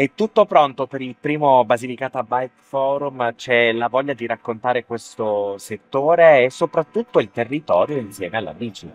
È tutto pronto per il primo Basilicata Bike Forum, c'è la voglia di raccontare questo settore e soprattutto il territorio insieme alla bici.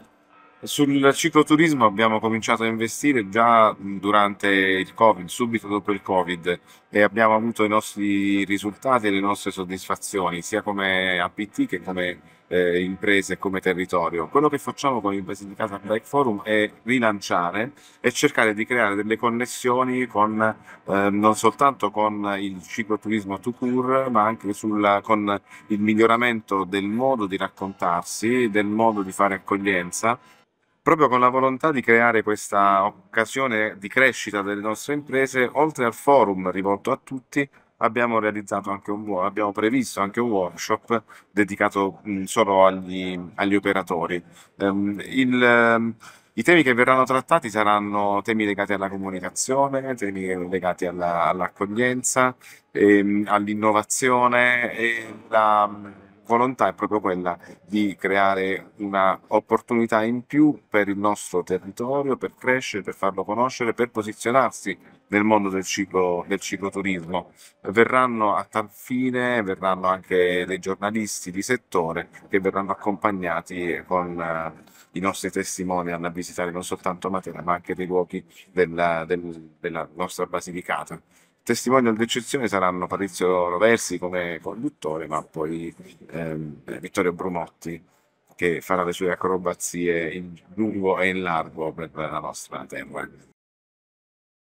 Sul cicloturismo abbiamo cominciato a investire già durante il Covid, subito dopo il Covid, e abbiamo avuto i nostri risultati e le nostre soddisfazioni, sia come APT che come eh, imprese e come territorio. Quello che facciamo con il Basilicata Bike Forum è rilanciare e cercare di creare delle connessioni con, eh, non soltanto con il cicloturismo to court, ma anche sul, con il miglioramento del modo di raccontarsi, del modo di fare accoglienza proprio con la volontà di creare questa occasione di crescita delle nostre imprese, oltre al forum rivolto a tutti, abbiamo, realizzato anche un, abbiamo previsto anche un workshop dedicato mm, solo agli, agli operatori. Um, il, ehm, i temi che verranno trattati saranno temi legati alla comunicazione, temi legati all'accoglienza, ehm, all'innovazione e la, volontà è proprio quella di creare un'opportunità in più per il nostro territorio, per crescere, per farlo conoscere, per posizionarsi nel mondo del, ciclo, del cicloturismo. Verranno a tal fine, verranno anche dei giornalisti di settore che verranno accompagnati con uh, i nostri testimonial a visitare non soltanto Matera ma anche dei luoghi della, del, della nostra Basilicata. Testimonial d'eccezione saranno Patrizio Roversi come conduttore, ma poi ehm, eh, Vittorio Brumotti che farà le sue acrobazie in lungo e in largo per la nostra terra.